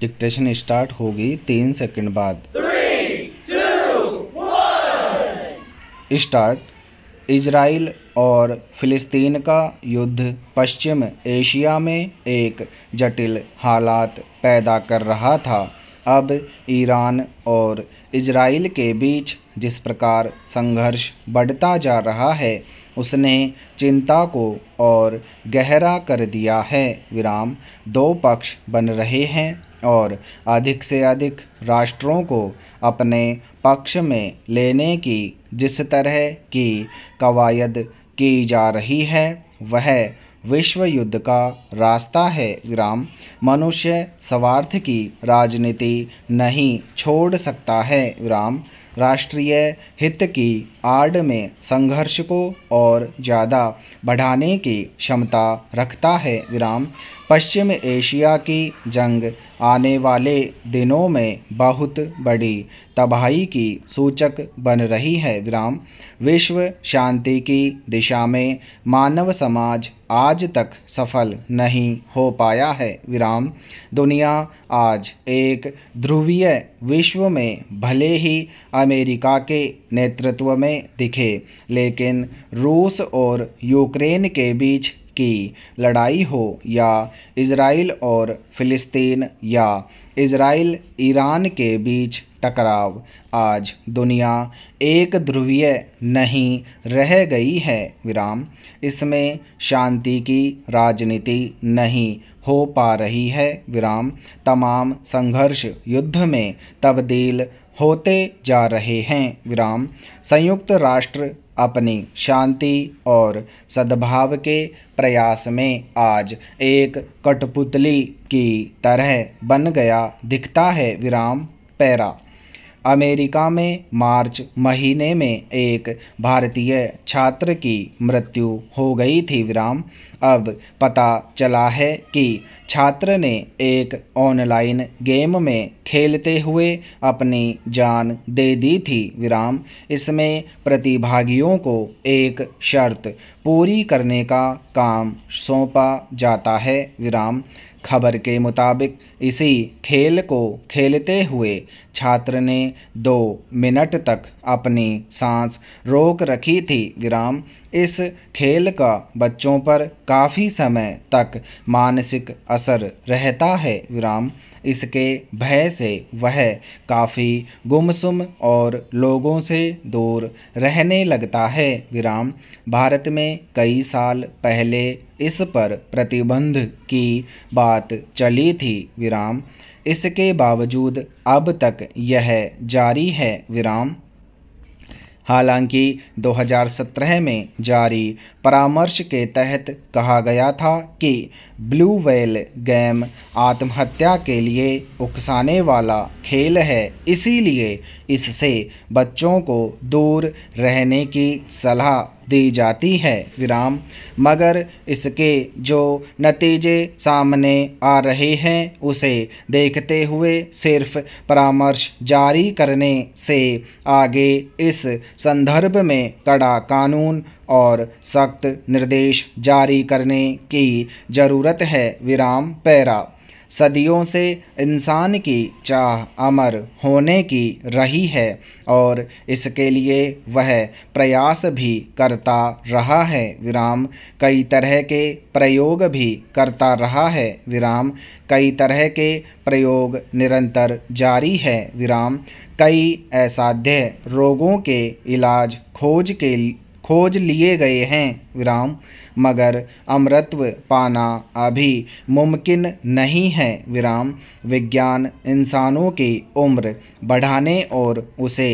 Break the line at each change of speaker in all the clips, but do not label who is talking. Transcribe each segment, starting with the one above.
dictation start होगी तीन second बाद स्टार्ट इजराइल और फिलिस्तीन का युद्ध पश्चिम एशिया में एक जटिल हालात पैदा कर रहा था अब ईरान और इजराइल के बीच जिस प्रकार संघर्ष बढ़ता जा रहा है उसने चिंता को और गहरा कर दिया है विराम दो पक्ष बन रहे हैं और अधिक से अधिक राष्ट्रों को अपने पक्ष में लेने की जिस तरह की कवायद की जा रही है वह विश्व युद्ध का रास्ता है विराम मनुष्य स्वार्थ की राजनीति नहीं छोड़ सकता है विराम राष्ट्रीय हित की आड़ में संघर्ष को और ज़्यादा बढ़ाने की क्षमता रखता है विराम पश्चिम एशिया की जंग आने वाले दिनों में बहुत बड़ी तबाही की सूचक बन रही है विराम विश्व शांति की दिशा में मानव समाज आज तक सफल नहीं हो पाया है विराम दुनिया आज एक ध्रुवीय विश्व में भले ही अमेरिका के नेतृत्व में दिखे लेकिन रूस और यूक्रेन के बीच की लड़ाई हो या इसराइल और फ़िलिस्तीन या इसराइल ईरान के बीच टकराव आज दुनिया एक ध्रुवीय नहीं रह गई है विराम इसमें शांति की राजनीति नहीं हो पा रही है विराम तमाम संघर्ष युद्ध में तब्दील होते जा रहे हैं विराम संयुक्त राष्ट्र अपनी शांति और सद्भाव के प्रयास में आज एक कठपुतली की तरह बन गया दिखता है विराम पैरा अमेरिका में मार्च महीने में एक भारतीय छात्र की मृत्यु हो गई थी विराम अब पता चला है कि छात्र ने एक ऑनलाइन गेम में खेलते हुए अपनी जान दे दी थी विराम इसमें प्रतिभागियों को एक शर्त पूरी करने का काम सौंपा जाता है विराम खबर के मुताबिक इसी खेल को खेलते हुए छात्र ने दो मिनट तक अपनी सांस रोक रखी थी विराम इस खेल का बच्चों पर काफ़ी समय तक मानसिक असर रहता है विराम इसके भय से वह काफ़ी गुमसुम और लोगों से दूर रहने लगता है विराम भारत में कई साल पहले इस पर प्रतिबंध की बात चली थी विराम इसके बावजूद अब तक यह जारी है विराम हालांकि 2017 में जारी परामर्श के तहत कहा गया था कि ब्लू वेल गेम आत्महत्या के लिए उकसाने वाला खेल है इसीलिए इससे बच्चों को दूर रहने की सलाह दी जाती है विराम मगर इसके जो नतीजे सामने आ रहे हैं उसे देखते हुए सिर्फ परामर्श जारी करने से आगे इस संदर्भ में कड़ा कानून और सख्त निर्देश जारी करने की ज़रूरत है विराम पैरा सदियों से इंसान की चाह अमर होने की रही है और इसके लिए वह प्रयास भी करता रहा है विराम कई तरह के प्रयोग भी करता रहा है विराम कई तरह के प्रयोग निरंतर जारी है विराम कई असाध्य रोगों के इलाज खोज के खोज लिए गए हैं विराम मगर अमृत्व पाना अभी मुमकिन नहीं है विराम विज्ञान इंसानों की उम्र बढ़ाने और उसे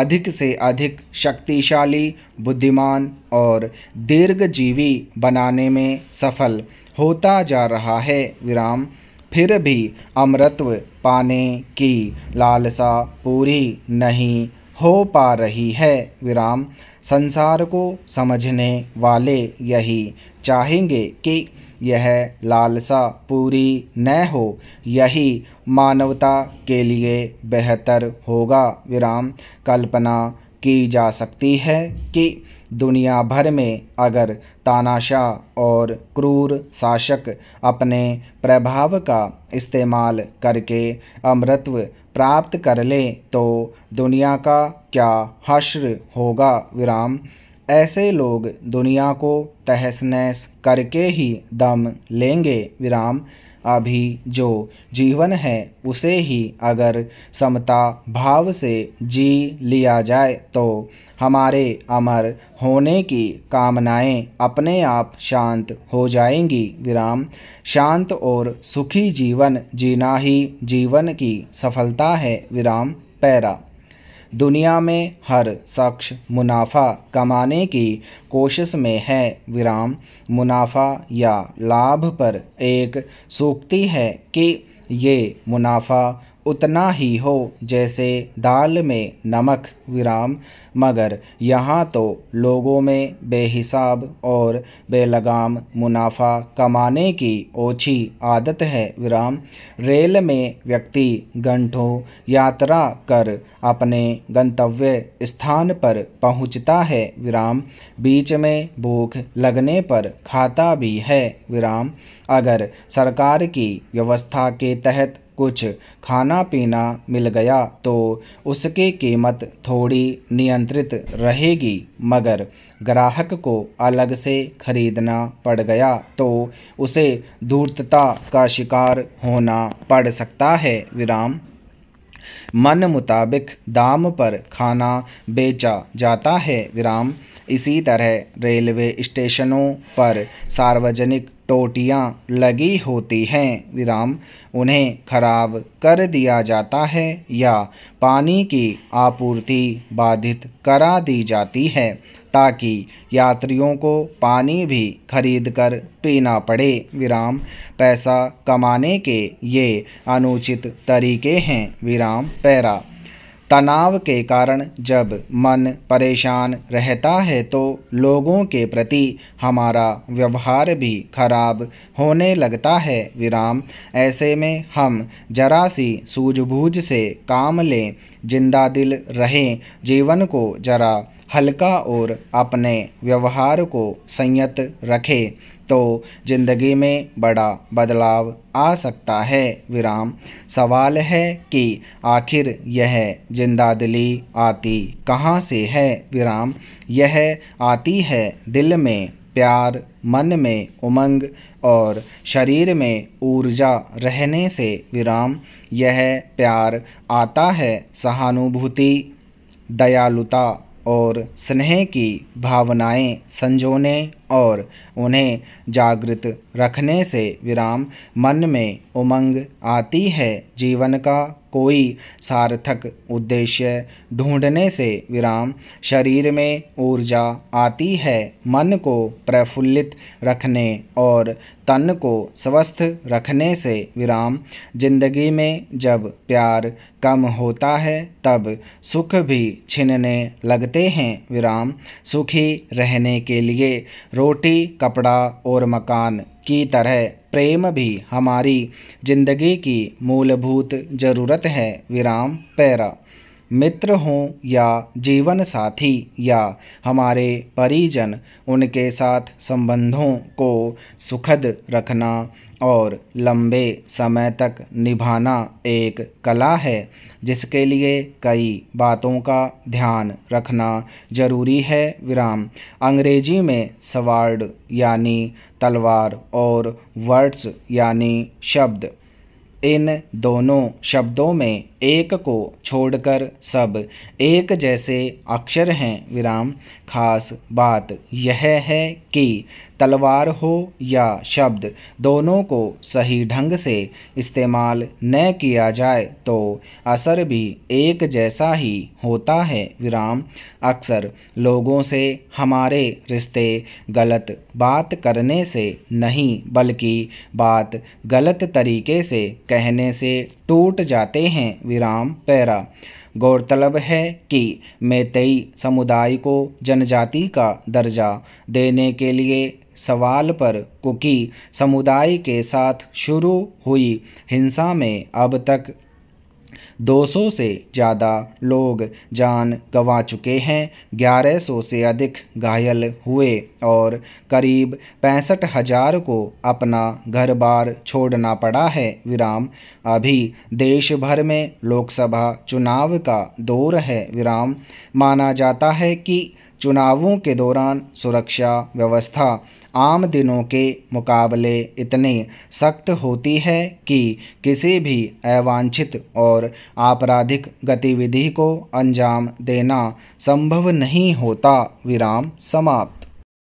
अधिक से अधिक शक्तिशाली बुद्धिमान और दीर्घजीवी बनाने में सफल होता जा रहा है विराम फिर भी अमृत्व पाने की लालसा पूरी नहीं हो पा रही है विराम संसार को समझने वाले यही चाहेंगे कि यह लालसा पूरी न हो यही मानवता के लिए बेहतर होगा विराम कल्पना की जा सकती है कि दुनिया भर में अगर तानाशाह और क्रूर शासक अपने प्रभाव का इस्तेमाल करके अमृतव प्राप्त कर लें तो दुनिया का क्या हश्र होगा विराम ऐसे लोग दुनिया को तहस नहस करके ही दम लेंगे विराम अभी जो जीवन है उसे ही अगर समता भाव से जी लिया जाए तो हमारे अमर होने की कामनाएं अपने आप शांत हो जाएंगी विराम शांत और सुखी जीवन जीना ही जीवन की सफलता है विराम पैरा दुनिया में हर शख्स मुनाफा कमाने की कोशिश में है विराम मुनाफा या लाभ पर एक सूक्ति है कि ये मुनाफा उतना ही हो जैसे दाल में नमक विराम मगर यहाँ तो लोगों में बेहिसाब और बेलगाम मुनाफा कमाने की ओछी आदत है विराम रेल में व्यक्ति घंटों यात्रा कर अपने गंतव्य स्थान पर पहुँचता है विराम बीच में भूख लगने पर खाता भी है विराम अगर सरकार की व्यवस्था के तहत कुछ खाना पीना मिल गया तो उसके कीमत थोड़ी नियंत्रित रहेगी मगर ग्राहक को अलग से खरीदना पड़ गया तो उसे धूर्तता का शिकार होना पड़ सकता है विराम मन मुताबिक दाम पर खाना बेचा जाता है विराम इसी तरह रेलवे स्टेशनों पर सार्वजनिक टोटियाँ लगी होती हैं विराम उन्हें खराब कर दिया जाता है या पानी की आपूर्ति बाधित करा दी जाती है ताकि यात्रियों को पानी भी खरीद कर पीना पड़े विराम पैसा कमाने के ये अनुचित तरीके हैं विराम पैरा तनाव के कारण जब मन परेशान रहता है तो लोगों के प्रति हमारा व्यवहार भी खराब होने लगता है विराम ऐसे में हम जरा सी सूझबूझ से काम लें जिंदा दिल रहें जीवन को जरा हल्का और अपने व्यवहार को संयत रखे तो ज़िंदगी में बड़ा बदलाव आ सकता है विराम सवाल है कि आखिर यह जिंदा दिली आती कहाँ से है विराम यह आती है दिल में प्यार मन में उमंग और शरीर में ऊर्जा रहने से विराम यह प्यार आता है सहानुभूति दयालुता और स्नेह की भावनाएँ संजोने और उन्हें जागृत रखने से विराम मन में उमंग आती है जीवन का कोई सार्थक उद्देश्य ढूंढने से विराम शरीर में ऊर्जा आती है मन को प्रफुल्लित रखने और तन को स्वस्थ रखने से विराम जिंदगी में जब प्यार कम होता है तब सुख भी छिनने लगते हैं विराम सुखी रहने के लिए रोटी कपड़ा और मकान की तरह प्रेम भी हमारी ज़िंदगी की मूलभूत ज़रूरत है विराम पैरा मित्र हों या जीवन साथी या हमारे परिजन उनके साथ संबंधों को सुखद रखना और लंबे समय तक निभाना एक कला है जिसके लिए कई बातों का ध्यान रखना जरूरी है विराम अंग्रेजी में सवार्ड यानी तलवार और वर्ड्स यानी शब्द इन दोनों शब्दों में एक को छोड़कर सब एक जैसे अक्षर हैं विराम खास बात यह है कि तलवार हो या शब्द दोनों को सही ढंग से इस्तेमाल न किया जाए तो असर भी एक जैसा ही होता है विराम अक्सर लोगों से हमारे रिश्ते गलत बात करने से नहीं बल्कि बात गलत तरीके से कहने से टूट जाते हैं विराम पैरा गौरतलब है कि मेतई समुदाय को जनजाति का दर्जा देने के लिए सवाल पर कुकी समुदाय के साथ शुरू हुई हिंसा में अब तक 200 से ज़्यादा लोग जान गंवा चुके हैं 1100 से अधिक घायल हुए और करीब पैंसठ हजार को अपना घर बार छोड़ना पड़ा है विराम अभी देश भर में लोकसभा चुनाव का दौर है विराम माना जाता है कि चुनावों के दौरान सुरक्षा व्यवस्था आम दिनों के मुकाबले इतनी सख्त होती है कि किसी भी अवांछित और आपराधिक गतिविधि को अंजाम देना संभव नहीं होता विराम समाप्त